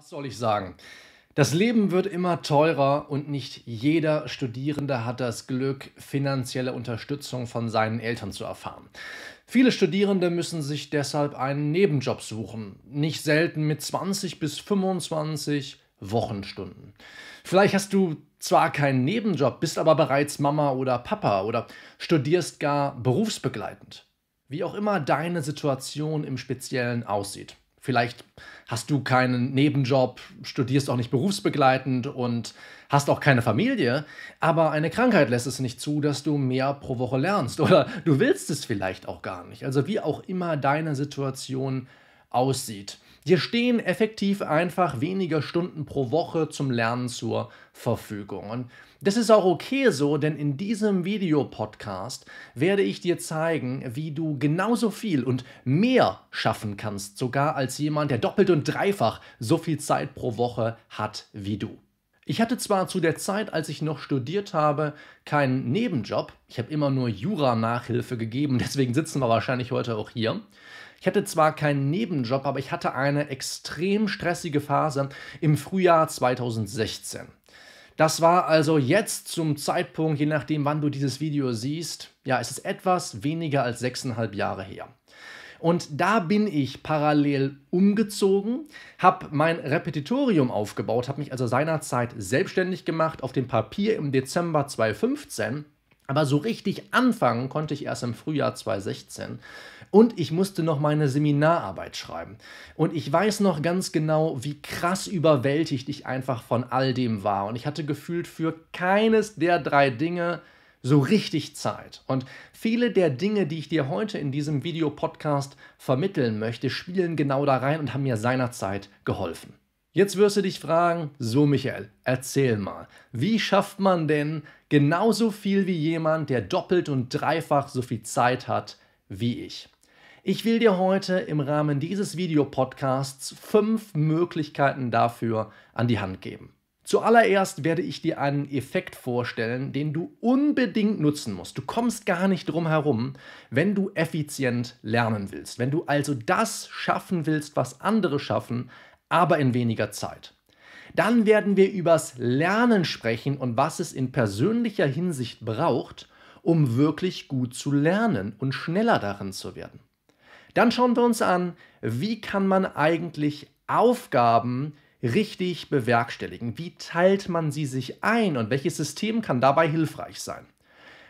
Was soll ich sagen? Das Leben wird immer teurer und nicht jeder Studierende hat das Glück, finanzielle Unterstützung von seinen Eltern zu erfahren. Viele Studierende müssen sich deshalb einen Nebenjob suchen, nicht selten mit 20 bis 25 Wochenstunden. Vielleicht hast du zwar keinen Nebenjob, bist aber bereits Mama oder Papa oder studierst gar berufsbegleitend. Wie auch immer deine Situation im Speziellen aussieht. Vielleicht hast du keinen Nebenjob, studierst auch nicht berufsbegleitend und hast auch keine Familie, aber eine Krankheit lässt es nicht zu, dass du mehr pro Woche lernst oder du willst es vielleicht auch gar nicht. Also wie auch immer deine Situation aussieht. Dir stehen effektiv einfach weniger Stunden pro Woche zum Lernen zur Verfügung. Und das ist auch okay so, denn in diesem Videopodcast werde ich dir zeigen, wie du genauso viel und mehr schaffen kannst, sogar als jemand, der doppelt und dreifach so viel Zeit pro Woche hat wie du. Ich hatte zwar zu der Zeit, als ich noch studiert habe, keinen Nebenjob. Ich habe immer nur Jura-Nachhilfe gegeben, deswegen sitzen wir wahrscheinlich heute auch hier. Ich hatte zwar keinen Nebenjob, aber ich hatte eine extrem stressige Phase im Frühjahr 2016. Das war also jetzt zum Zeitpunkt, je nachdem, wann du dieses Video siehst, ja, es ist etwas weniger als sechseinhalb Jahre her. Und da bin ich parallel umgezogen, habe mein Repetitorium aufgebaut, habe mich also seinerzeit selbstständig gemacht auf dem Papier im Dezember 2015 aber so richtig anfangen konnte ich erst im Frühjahr 2016. Und ich musste noch meine Seminararbeit schreiben. Und ich weiß noch ganz genau, wie krass überwältigt ich einfach von all dem war. Und ich hatte gefühlt für keines der drei Dinge so richtig Zeit. Und viele der Dinge, die ich dir heute in diesem Videopodcast vermitteln möchte, spielen genau da rein und haben mir seinerzeit geholfen. Jetzt wirst du dich fragen, so Michael, erzähl mal, wie schafft man denn genauso viel wie jemand, der doppelt und dreifach so viel Zeit hat wie ich? Ich will dir heute im Rahmen dieses Videopodcasts fünf Möglichkeiten dafür an die Hand geben. Zuallererst werde ich dir einen Effekt vorstellen, den du unbedingt nutzen musst. Du kommst gar nicht drum herum, wenn du effizient lernen willst. Wenn du also das schaffen willst, was andere schaffen, aber in weniger Zeit. Dann werden wir übers Lernen sprechen und was es in persönlicher Hinsicht braucht, um wirklich gut zu lernen und schneller darin zu werden. Dann schauen wir uns an, wie kann man eigentlich Aufgaben richtig bewerkstelligen? Wie teilt man sie sich ein und welches System kann dabei hilfreich sein?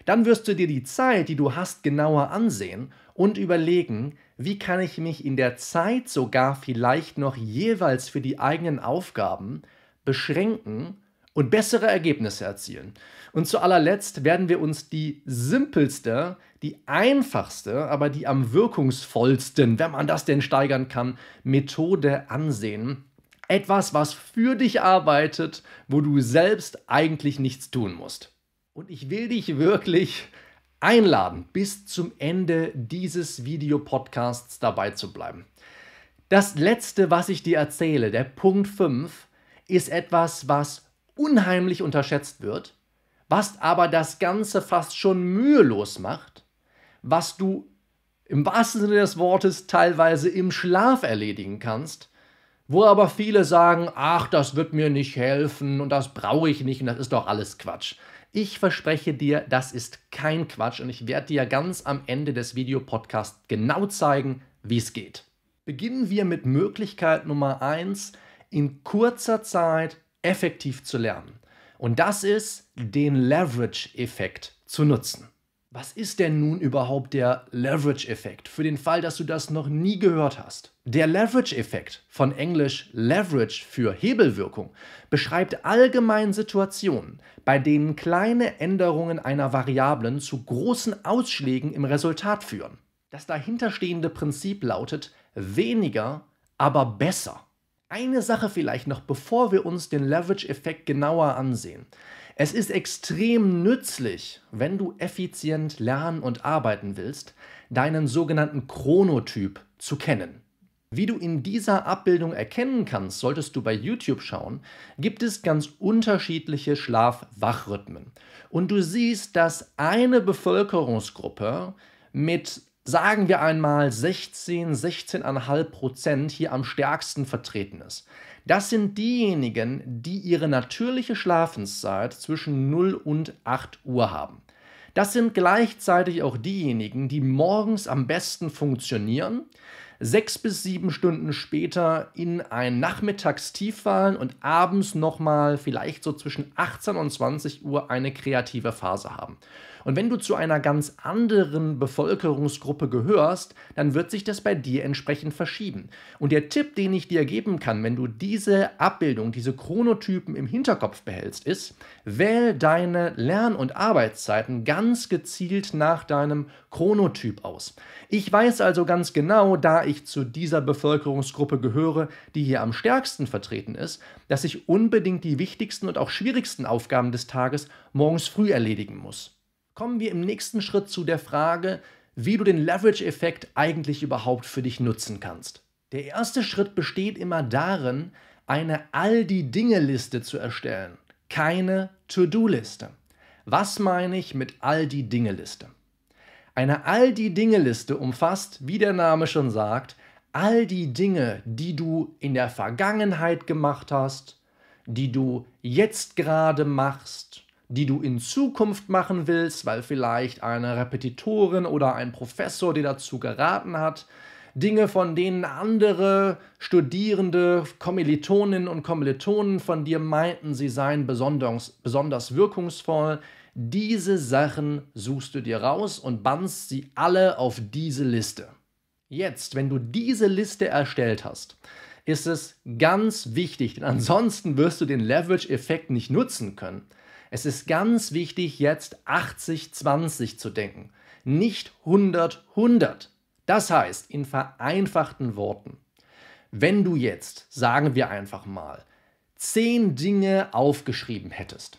Dann wirst du dir die Zeit, die du hast, genauer ansehen und überlegen, wie kann ich mich in der Zeit sogar vielleicht noch jeweils für die eigenen Aufgaben beschränken und bessere Ergebnisse erzielen. Und zu allerletzt werden wir uns die simpelste, die einfachste, aber die am wirkungsvollsten, wenn man das denn steigern kann, Methode ansehen. Etwas, was für dich arbeitet, wo du selbst eigentlich nichts tun musst. Und ich will dich wirklich einladen, bis zum Ende dieses Videopodcasts dabei zu bleiben. Das letzte, was ich dir erzähle, der Punkt 5, ist etwas, was unheimlich unterschätzt wird, was aber das Ganze fast schon mühelos macht, was du im wahrsten Sinne des Wortes teilweise im Schlaf erledigen kannst, wo aber viele sagen, ach, das wird mir nicht helfen und das brauche ich nicht und das ist doch alles Quatsch. Ich verspreche dir, das ist kein Quatsch und ich werde dir ganz am Ende des Videopodcasts genau zeigen, wie es geht. Beginnen wir mit Möglichkeit Nummer 1, in kurzer Zeit effektiv zu lernen. Und das ist, den Leverage-Effekt zu nutzen. Was ist denn nun überhaupt der Leverage-Effekt? Für den Fall, dass du das noch nie gehört hast. Der Leverage-Effekt, von Englisch Leverage für Hebelwirkung, beschreibt allgemein Situationen, bei denen kleine Änderungen einer Variablen zu großen Ausschlägen im Resultat führen. Das dahinterstehende Prinzip lautet weniger, aber besser. Eine Sache vielleicht noch, bevor wir uns den Leverage-Effekt genauer ansehen. Es ist extrem nützlich, wenn du effizient lernen und arbeiten willst, deinen sogenannten Chronotyp zu kennen. Wie du in dieser Abbildung erkennen kannst, solltest du bei YouTube schauen, gibt es ganz unterschiedliche Schlaf-Wachrhythmen. Und du siehst, dass eine Bevölkerungsgruppe mit sagen wir einmal 16, 16,5 Prozent hier am stärksten vertreten ist. Das sind diejenigen, die ihre natürliche Schlafenszeit zwischen 0 und 8 Uhr haben. Das sind gleichzeitig auch diejenigen, die morgens am besten funktionieren, sechs bis sieben Stunden später in ein Nachmittagstief fallen und abends nochmal vielleicht so zwischen 18 und 20 Uhr eine kreative Phase haben. Und wenn du zu einer ganz anderen Bevölkerungsgruppe gehörst, dann wird sich das bei dir entsprechend verschieben. Und der Tipp, den ich dir geben kann, wenn du diese Abbildung, diese Chronotypen im Hinterkopf behältst, ist, wähl deine Lern- und Arbeitszeiten ganz gezielt nach deinem Chronotyp aus. Ich weiß also ganz genau, da ich zu dieser Bevölkerungsgruppe gehöre, die hier am stärksten vertreten ist, dass ich unbedingt die wichtigsten und auch schwierigsten Aufgaben des Tages morgens früh erledigen muss kommen wir im nächsten Schritt zu der Frage, wie du den Leverage-Effekt eigentlich überhaupt für dich nutzen kannst. Der erste Schritt besteht immer darin, eine all die Dinge-Liste zu erstellen, keine To-Do-Liste. Was meine ich mit all die Dinge-Liste? Eine all die Dinge-Liste umfasst, wie der Name schon sagt, all die Dinge, die du in der Vergangenheit gemacht hast, die du jetzt gerade machst, die du in Zukunft machen willst, weil vielleicht eine Repetitorin oder ein Professor dir dazu geraten hat, Dinge, von denen andere Studierende, Kommilitoninnen und Kommilitonen von dir meinten, sie seien besonders, besonders wirkungsvoll. Diese Sachen suchst du dir raus und bannst sie alle auf diese Liste. Jetzt, wenn du diese Liste erstellt hast, ist es ganz wichtig, denn ansonsten wirst du den Leverage-Effekt nicht nutzen können. Es ist ganz wichtig, jetzt 80-20 zu denken, nicht 100-100. Das heißt, in vereinfachten Worten, wenn du jetzt, sagen wir einfach mal, 10 Dinge aufgeschrieben hättest,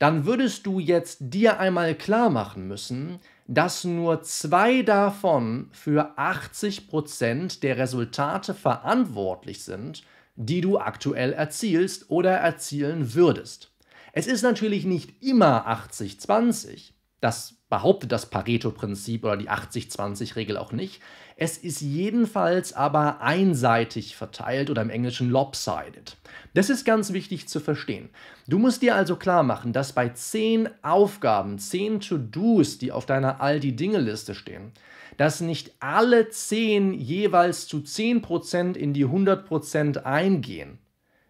dann würdest du jetzt dir einmal klar machen müssen, dass nur zwei davon für 80% der Resultate verantwortlich sind, die du aktuell erzielst oder erzielen würdest. Es ist natürlich nicht immer 80-20. Das behauptet das Pareto-Prinzip oder die 80-20-Regel auch nicht. Es ist jedenfalls aber einseitig verteilt oder im Englischen lopsided. Das ist ganz wichtig zu verstehen. Du musst dir also klar machen, dass bei 10 Aufgaben, 10 To-Dos, die auf deiner All die Dinge-Liste stehen, dass nicht alle 10 jeweils zu 10% in die 100% eingehen,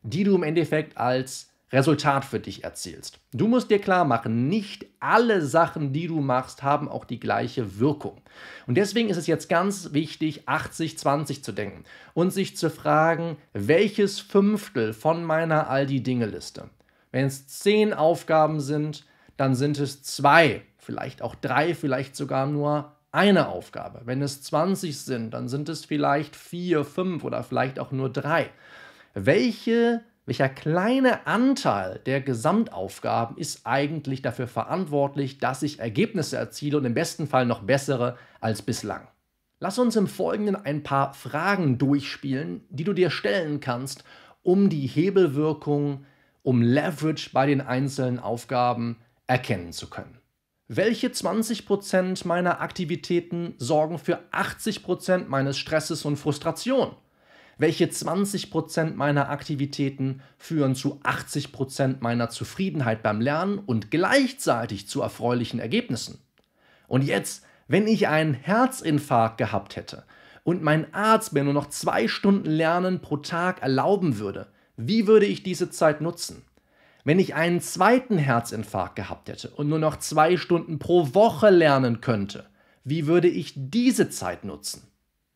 die du im Endeffekt als Resultat für dich erzielst. Du musst dir klar machen, nicht alle Sachen, die du machst, haben auch die gleiche Wirkung. Und deswegen ist es jetzt ganz wichtig, 80-20 zu denken und sich zu fragen, welches Fünftel von meiner all die Dinge-Liste? Wenn es zehn Aufgaben sind, dann sind es zwei, vielleicht auch drei, vielleicht sogar nur eine Aufgabe. Wenn es 20 sind, dann sind es vielleicht vier, fünf oder vielleicht auch nur drei. Welche welcher kleine Anteil der Gesamtaufgaben ist eigentlich dafür verantwortlich, dass ich Ergebnisse erziele und im besten Fall noch bessere als bislang. Lass uns im Folgenden ein paar Fragen durchspielen, die du dir stellen kannst, um die Hebelwirkung, um Leverage bei den einzelnen Aufgaben erkennen zu können. Welche 20% meiner Aktivitäten sorgen für 80% meines Stresses und Frustration? welche 20% meiner Aktivitäten führen zu 80% meiner Zufriedenheit beim Lernen und gleichzeitig zu erfreulichen Ergebnissen. Und jetzt, wenn ich einen Herzinfarkt gehabt hätte und mein Arzt mir nur noch zwei Stunden Lernen pro Tag erlauben würde, wie würde ich diese Zeit nutzen? Wenn ich einen zweiten Herzinfarkt gehabt hätte und nur noch zwei Stunden pro Woche lernen könnte, wie würde ich diese Zeit nutzen?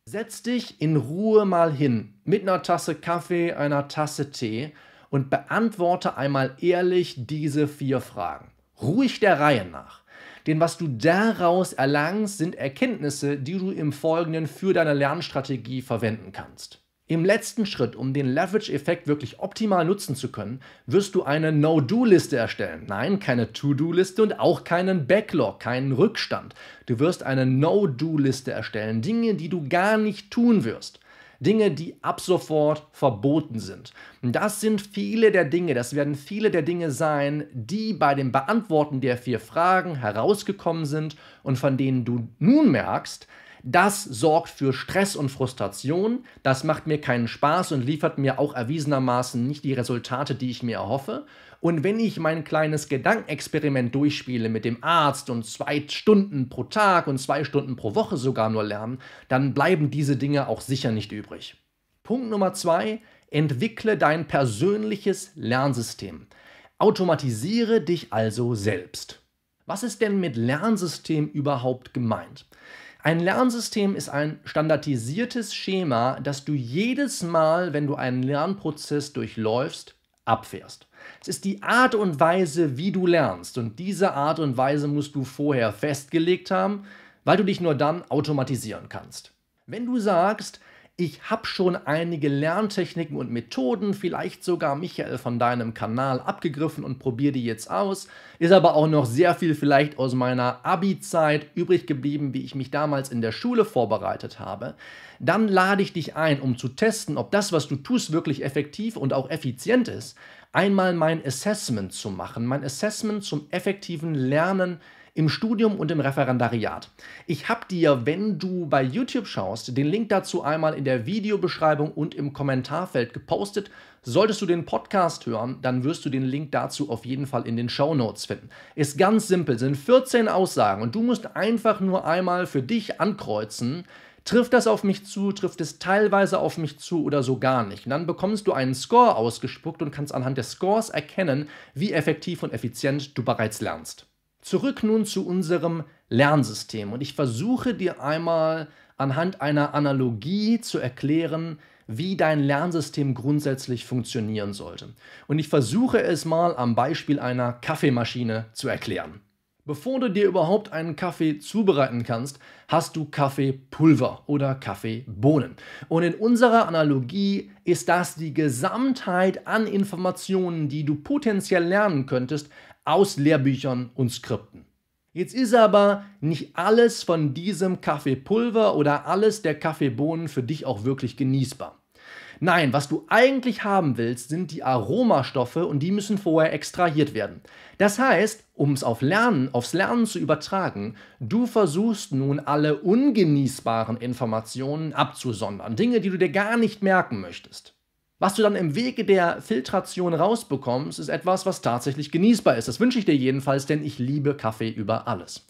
Setz dich in Ruhe mal hin mit einer Tasse Kaffee, einer Tasse Tee und beantworte einmal ehrlich diese vier Fragen. Ruhig der Reihe nach. Denn was du daraus erlangst, sind Erkenntnisse, die du im Folgenden für deine Lernstrategie verwenden kannst. Im letzten Schritt, um den Leverage-Effekt wirklich optimal nutzen zu können, wirst du eine No-Do-Liste erstellen. Nein, keine To-Do-Liste und auch keinen Backlog, keinen Rückstand. Du wirst eine No-Do-Liste erstellen, Dinge, die du gar nicht tun wirst. Dinge, die ab sofort verboten sind. das sind viele der Dinge, das werden viele der Dinge sein, die bei dem Beantworten der vier Fragen herausgekommen sind und von denen du nun merkst, das sorgt für Stress und Frustration, das macht mir keinen Spaß und liefert mir auch erwiesenermaßen nicht die Resultate, die ich mir erhoffe. Und wenn ich mein kleines Gedankenexperiment durchspiele mit dem Arzt und zwei Stunden pro Tag und zwei Stunden pro Woche sogar nur lernen, dann bleiben diese Dinge auch sicher nicht übrig. Punkt Nummer zwei, entwickle dein persönliches Lernsystem. Automatisiere dich also selbst. Was ist denn mit Lernsystem überhaupt gemeint? Ein Lernsystem ist ein standardisiertes Schema, das du jedes Mal, wenn du einen Lernprozess durchläufst, abfährst. Es ist die Art und Weise, wie du lernst. Und diese Art und Weise musst du vorher festgelegt haben, weil du dich nur dann automatisieren kannst. Wenn du sagst, ich habe schon einige Lerntechniken und Methoden, vielleicht sogar Michael von deinem Kanal abgegriffen und probiere die jetzt aus. Ist aber auch noch sehr viel vielleicht aus meiner Abi-Zeit übrig geblieben, wie ich mich damals in der Schule vorbereitet habe. Dann lade ich dich ein, um zu testen, ob das, was du tust, wirklich effektiv und auch effizient ist einmal mein Assessment zu machen, mein Assessment zum effektiven Lernen im Studium und im Referendariat. Ich habe dir, wenn du bei YouTube schaust, den Link dazu einmal in der Videobeschreibung und im Kommentarfeld gepostet. Solltest du den Podcast hören, dann wirst du den Link dazu auf jeden Fall in den Show Notes finden. Ist ganz simpel, sind 14 Aussagen und du musst einfach nur einmal für dich ankreuzen, Trifft das auf mich zu, trifft es teilweise auf mich zu oder so gar nicht. Und dann bekommst du einen Score ausgespuckt und kannst anhand des Scores erkennen, wie effektiv und effizient du bereits lernst. Zurück nun zu unserem Lernsystem und ich versuche dir einmal anhand einer Analogie zu erklären, wie dein Lernsystem grundsätzlich funktionieren sollte. Und ich versuche es mal am Beispiel einer Kaffeemaschine zu erklären. Bevor du dir überhaupt einen Kaffee zubereiten kannst, hast du Kaffeepulver oder Kaffeebohnen. Und in unserer Analogie ist das die Gesamtheit an Informationen, die du potenziell lernen könntest, aus Lehrbüchern und Skripten. Jetzt ist aber nicht alles von diesem Kaffeepulver oder alles der Kaffeebohnen für dich auch wirklich genießbar. Nein, was du eigentlich haben willst, sind die Aromastoffe und die müssen vorher extrahiert werden. Das heißt, um es auf Lernen, aufs Lernen zu übertragen, du versuchst nun alle ungenießbaren Informationen abzusondern, Dinge, die du dir gar nicht merken möchtest. Was du dann im Wege der Filtration rausbekommst, ist etwas, was tatsächlich genießbar ist. Das wünsche ich dir jedenfalls, denn ich liebe Kaffee über alles.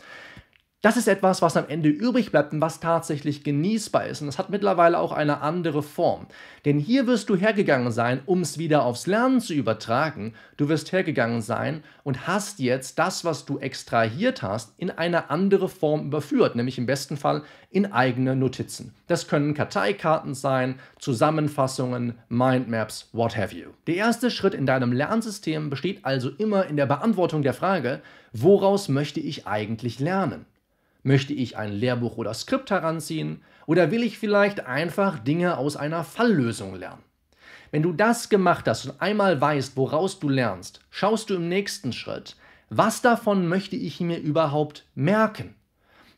Das ist etwas, was am Ende übrig bleibt und was tatsächlich genießbar ist. Und das hat mittlerweile auch eine andere Form. Denn hier wirst du hergegangen sein, um es wieder aufs Lernen zu übertragen. Du wirst hergegangen sein und hast jetzt das, was du extrahiert hast, in eine andere Form überführt, nämlich im besten Fall in eigene Notizen. Das können Karteikarten sein, Zusammenfassungen, Mindmaps, what have you. Der erste Schritt in deinem Lernsystem besteht also immer in der Beantwortung der Frage, woraus möchte ich eigentlich lernen? Möchte ich ein Lehrbuch oder Skript heranziehen? Oder will ich vielleicht einfach Dinge aus einer Falllösung lernen? Wenn du das gemacht hast und einmal weißt, woraus du lernst, schaust du im nächsten Schritt, was davon möchte ich mir überhaupt merken?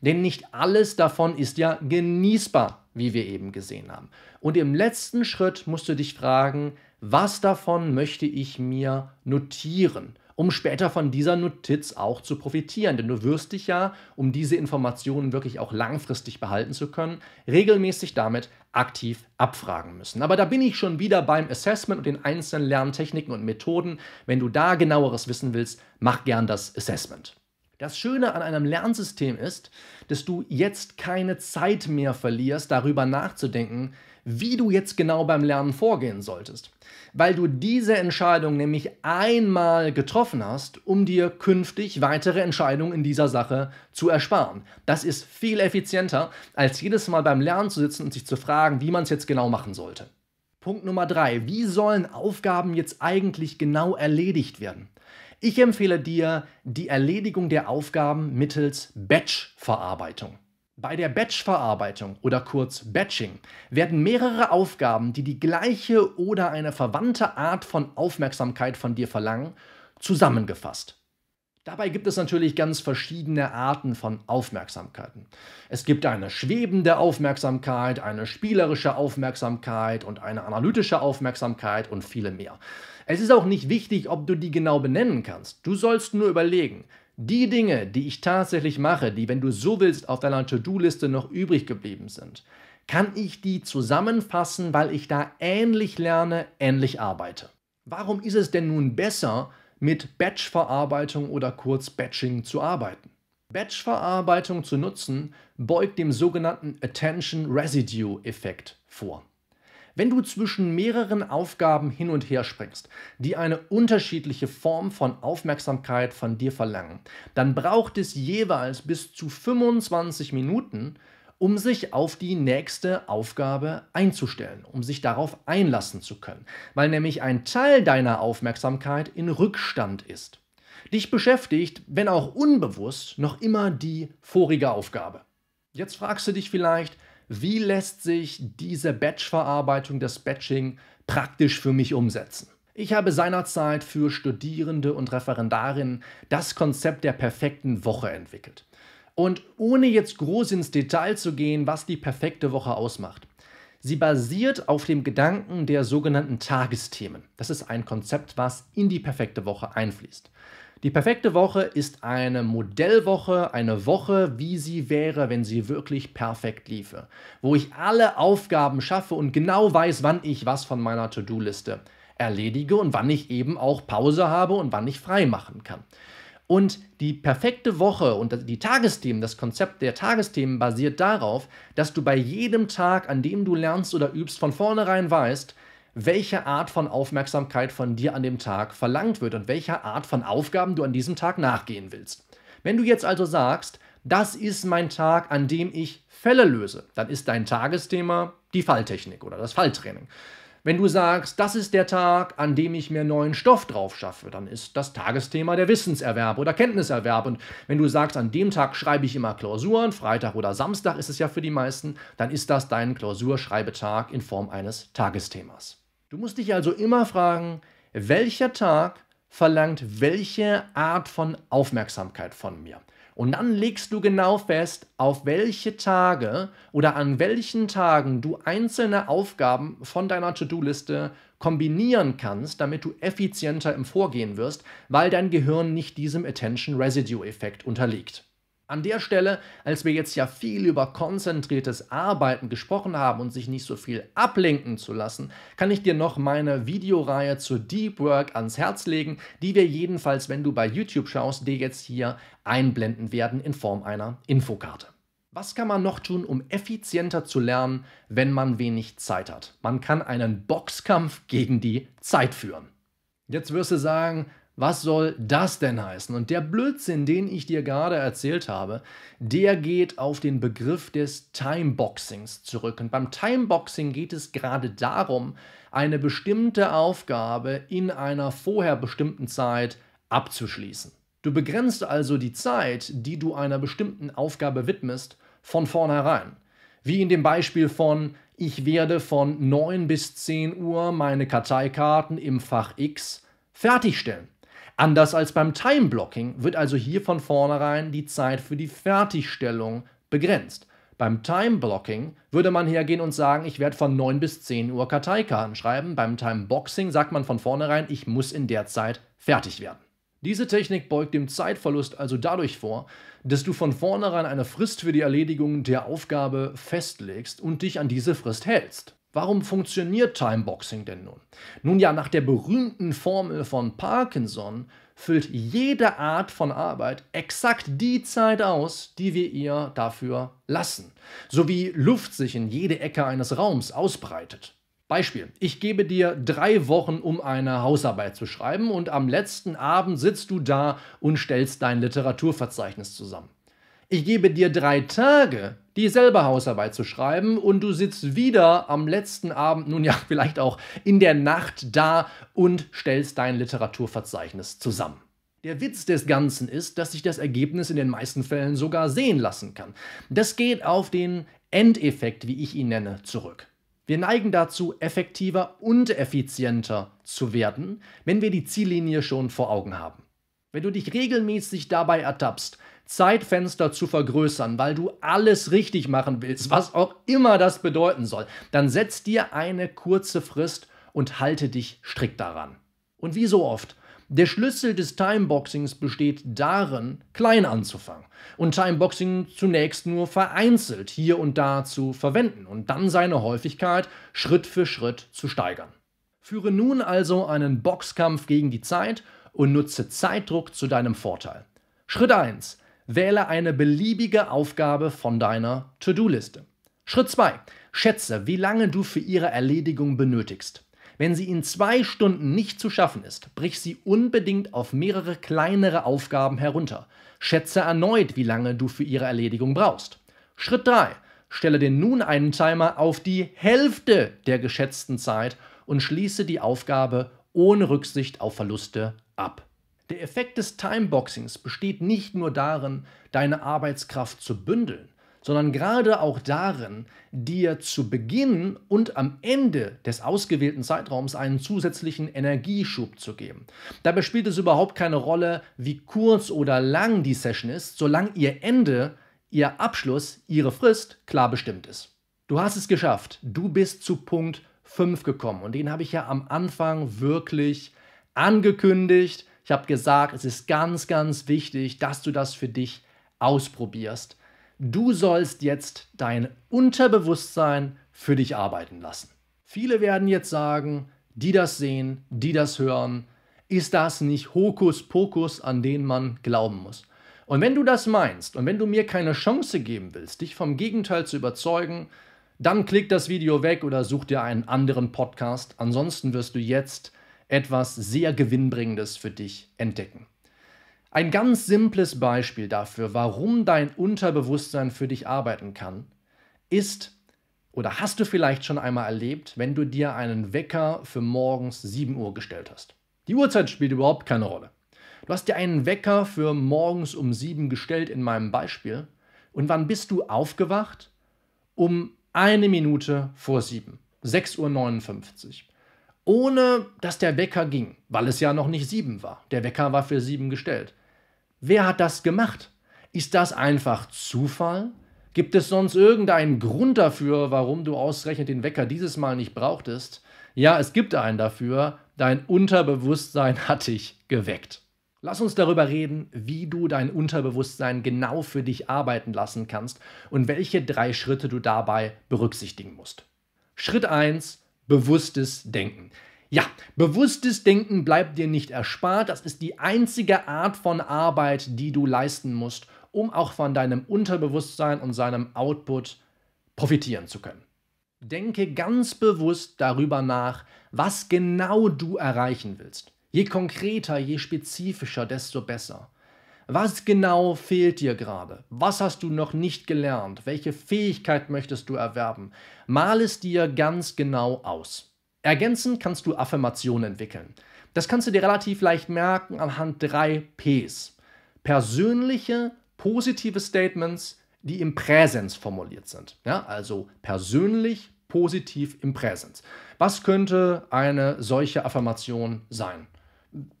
Denn nicht alles davon ist ja genießbar, wie wir eben gesehen haben. Und im letzten Schritt musst du dich fragen, was davon möchte ich mir notieren? um später von dieser Notiz auch zu profitieren. Denn du wirst dich ja, um diese Informationen wirklich auch langfristig behalten zu können, regelmäßig damit aktiv abfragen müssen. Aber da bin ich schon wieder beim Assessment und den einzelnen Lerntechniken und Methoden. Wenn du da genaueres wissen willst, mach gern das Assessment. Das Schöne an einem Lernsystem ist, dass du jetzt keine Zeit mehr verlierst, darüber nachzudenken, wie du jetzt genau beim Lernen vorgehen solltest. Weil du diese Entscheidung nämlich einmal getroffen hast, um dir künftig weitere Entscheidungen in dieser Sache zu ersparen. Das ist viel effizienter, als jedes Mal beim Lernen zu sitzen und sich zu fragen, wie man es jetzt genau machen sollte. Punkt Nummer drei: Wie sollen Aufgaben jetzt eigentlich genau erledigt werden? Ich empfehle dir die Erledigung der Aufgaben mittels Batch-Verarbeitung. Bei der Batch-Verarbeitung oder kurz Batching werden mehrere Aufgaben, die die gleiche oder eine verwandte Art von Aufmerksamkeit von dir verlangen, zusammengefasst. Dabei gibt es natürlich ganz verschiedene Arten von Aufmerksamkeiten. Es gibt eine schwebende Aufmerksamkeit, eine spielerische Aufmerksamkeit und eine analytische Aufmerksamkeit und viele mehr. Es ist auch nicht wichtig, ob du die genau benennen kannst. Du sollst nur überlegen, die Dinge, die ich tatsächlich mache, die, wenn du so willst, auf deiner To-Do-Liste noch übrig geblieben sind, kann ich die zusammenfassen, weil ich da ähnlich lerne, ähnlich arbeite. Warum ist es denn nun besser, mit Batch-Verarbeitung oder kurz Batching zu arbeiten? Batch-Verarbeitung zu nutzen beugt dem sogenannten Attention Residue Effekt vor. Wenn du zwischen mehreren Aufgaben hin und her springst, die eine unterschiedliche Form von Aufmerksamkeit von dir verlangen, dann braucht es jeweils bis zu 25 Minuten, um sich auf die nächste Aufgabe einzustellen, um sich darauf einlassen zu können, weil nämlich ein Teil deiner Aufmerksamkeit in Rückstand ist. Dich beschäftigt, wenn auch unbewusst, noch immer die vorige Aufgabe. Jetzt fragst du dich vielleicht, wie lässt sich diese Batch-Verarbeitung, das Batching, praktisch für mich umsetzen? Ich habe seinerzeit für Studierende und Referendarinnen das Konzept der perfekten Woche entwickelt. Und ohne jetzt groß ins Detail zu gehen, was die perfekte Woche ausmacht. Sie basiert auf dem Gedanken der sogenannten Tagesthemen. Das ist ein Konzept, was in die perfekte Woche einfließt. Die perfekte Woche ist eine Modellwoche, eine Woche, wie sie wäre, wenn sie wirklich perfekt liefe, wo ich alle Aufgaben schaffe und genau weiß, wann ich was von meiner To-Do-Liste erledige und wann ich eben auch Pause habe und wann ich frei machen kann. Und die perfekte Woche und die Tagesthemen, das Konzept der Tagesthemen basiert darauf, dass du bei jedem Tag, an dem du lernst oder übst, von vornherein weißt, welche Art von Aufmerksamkeit von dir an dem Tag verlangt wird und welcher Art von Aufgaben du an diesem Tag nachgehen willst. Wenn du jetzt also sagst, das ist mein Tag, an dem ich Fälle löse, dann ist dein Tagesthema die Falltechnik oder das Falltraining. Wenn du sagst, das ist der Tag, an dem ich mir neuen Stoff drauf schaffe, dann ist das Tagesthema der Wissenserwerb oder Kenntniserwerb. Und wenn du sagst, an dem Tag schreibe ich immer Klausuren, Freitag oder Samstag ist es ja für die meisten, dann ist das dein Klausurschreibetag in Form eines Tagesthemas. Du musst dich also immer fragen, welcher Tag verlangt welche Art von Aufmerksamkeit von mir. Und dann legst du genau fest, auf welche Tage oder an welchen Tagen du einzelne Aufgaben von deiner To-Do-Liste kombinieren kannst, damit du effizienter im Vorgehen wirst, weil dein Gehirn nicht diesem Attention Residue Effekt unterliegt. An der Stelle, als wir jetzt ja viel über konzentriertes Arbeiten gesprochen haben und sich nicht so viel ablenken zu lassen, kann ich dir noch meine Videoreihe zu Deep Work ans Herz legen, die wir jedenfalls, wenn du bei YouTube schaust, dir jetzt hier einblenden werden in Form einer Infokarte. Was kann man noch tun, um effizienter zu lernen, wenn man wenig Zeit hat? Man kann einen Boxkampf gegen die Zeit führen. Jetzt wirst du sagen, was soll das denn heißen? Und der Blödsinn, den ich dir gerade erzählt habe, der geht auf den Begriff des Timeboxings zurück. Und beim Timeboxing geht es gerade darum, eine bestimmte Aufgabe in einer vorher bestimmten Zeit abzuschließen. Du begrenzt also die Zeit, die du einer bestimmten Aufgabe widmest, von vornherein. Wie in dem Beispiel von, ich werde von 9 bis 10 Uhr meine Karteikarten im Fach X fertigstellen. Anders als beim Time-Blocking wird also hier von vornherein die Zeit für die Fertigstellung begrenzt. Beim Time-Blocking würde man hergehen und sagen, ich werde von 9 bis 10 Uhr Karteikarten schreiben. Beim Time-Boxing sagt man von vornherein, ich muss in der Zeit fertig werden. Diese Technik beugt dem Zeitverlust also dadurch vor, dass du von vornherein eine Frist für die Erledigung der Aufgabe festlegst und dich an diese Frist hältst. Warum funktioniert Timeboxing denn nun? Nun ja, nach der berühmten Formel von Parkinson füllt jede Art von Arbeit exakt die Zeit aus, die wir ihr dafür lassen, so wie Luft sich in jede Ecke eines Raums ausbreitet. Beispiel, ich gebe dir drei Wochen, um eine Hausarbeit zu schreiben und am letzten Abend sitzt du da und stellst dein Literaturverzeichnis zusammen. Ich gebe dir drei Tage, die dieselbe Hausarbeit zu schreiben und du sitzt wieder am letzten Abend, nun ja, vielleicht auch in der Nacht da und stellst dein Literaturverzeichnis zusammen. Der Witz des Ganzen ist, dass sich das Ergebnis in den meisten Fällen sogar sehen lassen kann. Das geht auf den Endeffekt, wie ich ihn nenne, zurück. Wir neigen dazu, effektiver und effizienter zu werden, wenn wir die Ziellinie schon vor Augen haben. Wenn du dich regelmäßig dabei ertappst, Zeitfenster zu vergrößern, weil du alles richtig machen willst, was auch immer das bedeuten soll, dann setz dir eine kurze Frist und halte dich strikt daran. Und wie so oft, der Schlüssel des Timeboxings besteht darin, klein anzufangen und Timeboxing zunächst nur vereinzelt hier und da zu verwenden und dann seine Häufigkeit Schritt für Schritt zu steigern. Führe nun also einen Boxkampf gegen die Zeit und nutze Zeitdruck zu deinem Vorteil. Schritt 1. Wähle eine beliebige Aufgabe von deiner To-Do-Liste. Schritt 2. Schätze, wie lange du für ihre Erledigung benötigst. Wenn sie in zwei Stunden nicht zu schaffen ist, brich sie unbedingt auf mehrere kleinere Aufgaben herunter. Schätze erneut, wie lange du für ihre Erledigung brauchst. Schritt 3. Stelle dir nun einen Timer auf die Hälfte der geschätzten Zeit und schließe die Aufgabe ohne Rücksicht auf Verluste ab. Der Effekt des Timeboxings besteht nicht nur darin, deine Arbeitskraft zu bündeln, sondern gerade auch darin, dir zu Beginn und am Ende des ausgewählten Zeitraums einen zusätzlichen Energieschub zu geben. Dabei spielt es überhaupt keine Rolle, wie kurz oder lang die Session ist, solange ihr Ende, ihr Abschluss, ihre Frist klar bestimmt ist. Du hast es geschafft. Du bist zu Punkt 5 gekommen und den habe ich ja am Anfang wirklich angekündigt, ich habe gesagt, es ist ganz, ganz wichtig, dass du das für dich ausprobierst. Du sollst jetzt dein Unterbewusstsein für dich arbeiten lassen. Viele werden jetzt sagen, die das sehen, die das hören, ist das nicht Hokuspokus, an den man glauben muss? Und wenn du das meinst und wenn du mir keine Chance geben willst, dich vom Gegenteil zu überzeugen, dann klick das Video weg oder such dir einen anderen Podcast. Ansonsten wirst du jetzt etwas sehr Gewinnbringendes für dich entdecken. Ein ganz simples Beispiel dafür, warum dein Unterbewusstsein für dich arbeiten kann, ist oder hast du vielleicht schon einmal erlebt, wenn du dir einen Wecker für morgens 7 Uhr gestellt hast. Die Uhrzeit spielt überhaupt keine Rolle. Du hast dir einen Wecker für morgens um 7 gestellt in meinem Beispiel. Und wann bist du aufgewacht? Um eine Minute vor 7. 6.59 Uhr ohne dass der Wecker ging, weil es ja noch nicht sieben war. Der Wecker war für sieben gestellt. Wer hat das gemacht? Ist das einfach Zufall? Gibt es sonst irgendeinen Grund dafür, warum du ausgerechnet den Wecker dieses Mal nicht brauchtest? Ja, es gibt einen dafür. Dein Unterbewusstsein hat dich geweckt. Lass uns darüber reden, wie du dein Unterbewusstsein genau für dich arbeiten lassen kannst und welche drei Schritte du dabei berücksichtigen musst. Schritt 1 bewusstes Denken. Ja, bewusstes Denken bleibt dir nicht erspart. Das ist die einzige Art von Arbeit, die du leisten musst, um auch von deinem Unterbewusstsein und seinem Output profitieren zu können. Denke ganz bewusst darüber nach, was genau du erreichen willst. Je konkreter, je spezifischer, desto besser. Was genau fehlt dir gerade? Was hast du noch nicht gelernt? Welche Fähigkeit möchtest du erwerben? Mal es dir ganz genau aus. Ergänzend kannst du Affirmationen entwickeln. Das kannst du dir relativ leicht merken anhand drei Ps. Persönliche, positive Statements, die im Präsens formuliert sind. Ja, also persönlich, positiv im Präsens. Was könnte eine solche Affirmation sein?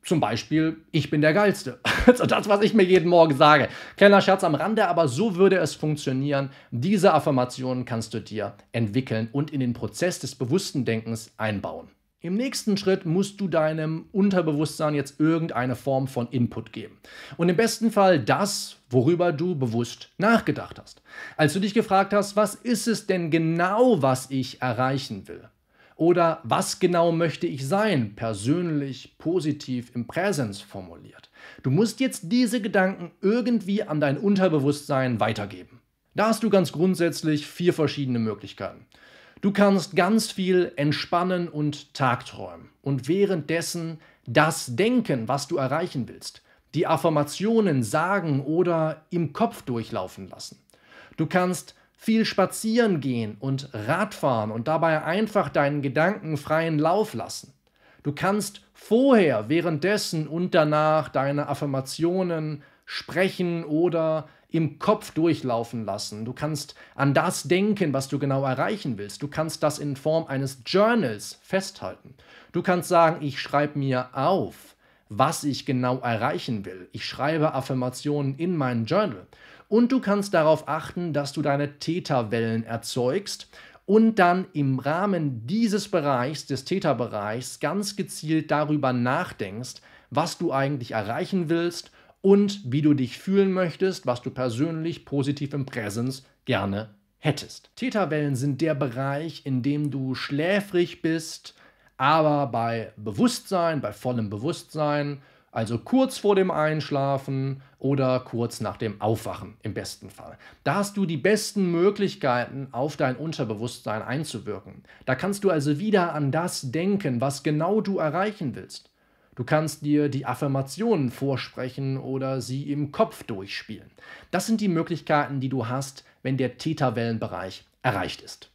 Zum Beispiel, ich bin der Geilste. Also das, was ich mir jeden Morgen sage. Kleiner Scherz am Rande, aber so würde es funktionieren. Diese Affirmationen kannst du dir entwickeln und in den Prozess des bewussten Denkens einbauen. Im nächsten Schritt musst du deinem Unterbewusstsein jetzt irgendeine Form von Input geben. Und im besten Fall das, worüber du bewusst nachgedacht hast. Als du dich gefragt hast, was ist es denn genau, was ich erreichen will? Oder was genau möchte ich sein, persönlich, positiv, im Präsens formuliert. Du musst jetzt diese Gedanken irgendwie an dein Unterbewusstsein weitergeben. Da hast du ganz grundsätzlich vier verschiedene Möglichkeiten. Du kannst ganz viel entspannen und tagträumen und währenddessen das denken, was du erreichen willst, die Affirmationen sagen oder im Kopf durchlaufen lassen. Du kannst viel spazieren gehen und Radfahren und dabei einfach deinen Gedanken freien Lauf lassen. Du kannst vorher, währenddessen und danach deine Affirmationen sprechen oder im Kopf durchlaufen lassen. Du kannst an das denken, was du genau erreichen willst. Du kannst das in Form eines Journals festhalten. Du kannst sagen, ich schreibe mir auf, was ich genau erreichen will. Ich schreibe Affirmationen in meinen Journal. Und du kannst darauf achten, dass du deine Theta-Wellen erzeugst und dann im Rahmen dieses Bereichs, des Theta-Bereichs, ganz gezielt darüber nachdenkst, was du eigentlich erreichen willst und wie du dich fühlen möchtest, was du persönlich positiv im Präsens gerne hättest. Theta-Wellen sind der Bereich, in dem du schläfrig bist, aber bei Bewusstsein, bei vollem Bewusstsein, also kurz vor dem Einschlafen oder kurz nach dem Aufwachen im besten Fall. Da hast du die besten Möglichkeiten, auf dein Unterbewusstsein einzuwirken. Da kannst du also wieder an das denken, was genau du erreichen willst. Du kannst dir die Affirmationen vorsprechen oder sie im Kopf durchspielen. Das sind die Möglichkeiten, die du hast, wenn der Theta-Wellenbereich erreicht ist.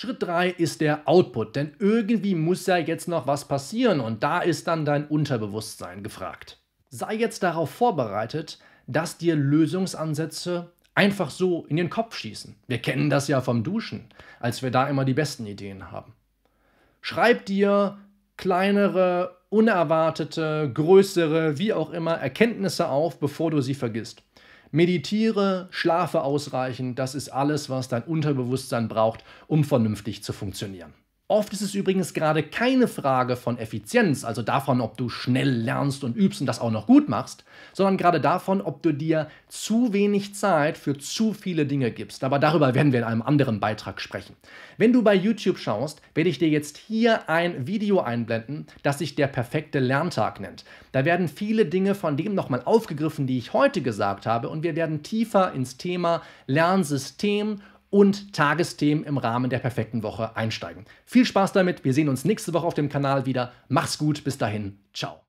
Schritt 3 ist der Output, denn irgendwie muss ja jetzt noch was passieren und da ist dann dein Unterbewusstsein gefragt. Sei jetzt darauf vorbereitet, dass dir Lösungsansätze einfach so in den Kopf schießen. Wir kennen das ja vom Duschen, als wir da immer die besten Ideen haben. Schreib dir kleinere, unerwartete, größere, wie auch immer Erkenntnisse auf, bevor du sie vergisst. Meditiere, schlafe ausreichend, das ist alles, was dein Unterbewusstsein braucht, um vernünftig zu funktionieren. Oft ist es übrigens gerade keine Frage von Effizienz, also davon, ob du schnell lernst und übst und das auch noch gut machst, sondern gerade davon, ob du dir zu wenig Zeit für zu viele Dinge gibst. Aber darüber werden wir in einem anderen Beitrag sprechen. Wenn du bei YouTube schaust, werde ich dir jetzt hier ein Video einblenden, das sich der perfekte Lerntag nennt. Da werden viele Dinge von dem nochmal aufgegriffen, die ich heute gesagt habe und wir werden tiefer ins Thema Lernsystem und Tagesthemen im Rahmen der perfekten Woche einsteigen. Viel Spaß damit, wir sehen uns nächste Woche auf dem Kanal wieder. Mach's gut, bis dahin, ciao.